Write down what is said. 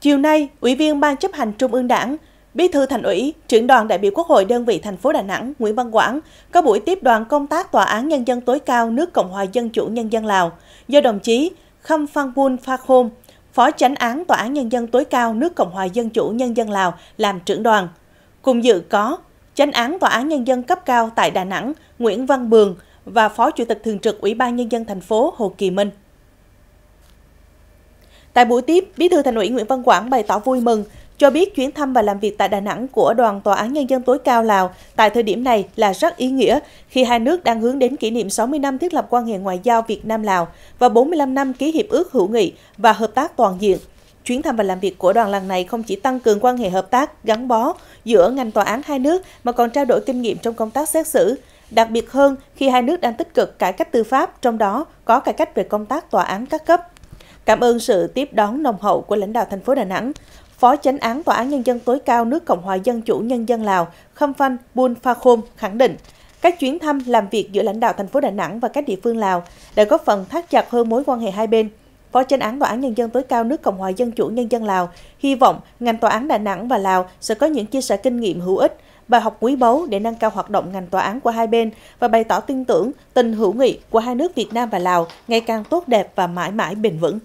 Chiều nay, Ủy viên Ban chấp hành Trung ương Đảng, Bí thư Thành ủy, trưởng đoàn đại biểu Quốc hội đơn vị thành phố Đà Nẵng Nguyễn Văn Quảng có buổi tiếp đoàn công tác Tòa án Nhân dân tối cao nước Cộng hòa Dân chủ Nhân dân Lào do đồng chí Khâm Phan Bun Pha Khôn, Phó Chánh án Tòa án Nhân dân tối cao nước Cộng hòa Dân chủ Nhân dân Lào làm trưởng đoàn. Cùng dự có Chánh án Tòa án Nhân dân cấp cao tại Đà Nẵng Nguyễn Văn Bường và Phó Chủ tịch Thường trực Ủy ban Nhân dân thành phố Hồ Kỳ Minh. Tại buổi tiếp, Bí thư Thành ủy Nguyễn Văn Quảng bày tỏ vui mừng cho biết chuyến thăm và làm việc tại Đà Nẵng của đoàn Tòa án Nhân dân tối cao Lào tại thời điểm này là rất ý nghĩa khi hai nước đang hướng đến kỷ niệm 60 năm thiết lập quan hệ ngoại giao Việt Nam-Lào và 45 năm ký hiệp ước hữu nghị và hợp tác toàn diện. Chuyến thăm và làm việc của đoàn lần này không chỉ tăng cường quan hệ hợp tác, gắn bó giữa ngành tòa án hai nước mà còn trao đổi kinh nghiệm trong công tác xét xử. Đặc biệt hơn khi hai nước đang tích cực cải cách tư pháp, trong đó có cải cách về công tác tòa án các cấp. Cảm ơn sự tiếp đón nồng hậu của lãnh đạo thành phố Đà Nẵng. Phó Chánh án Tòa án Nhân dân tối cao nước Cộng hòa Dân chủ Nhân dân Lào Khâm Phanh Bun Pha Khôn khẳng định, các chuyến thăm làm việc giữa lãnh đạo thành phố Đà Nẵng và các địa phương Lào đã góp phần thắt chặt hơn mối quan hệ hai bên. Phó Chánh án Tòa án Nhân dân tối cao nước Cộng hòa Dân chủ Nhân dân Lào hy vọng ngành Tòa án Đà Nẵng và Lào sẽ có những chia sẻ kinh nghiệm hữu ích, và học quý báu để nâng cao hoạt động ngành tòa án của hai bên và bày tỏ tin tưởng tình hữu nghị của hai nước Việt Nam và Lào ngày càng tốt đẹp và mãi mãi bền vững.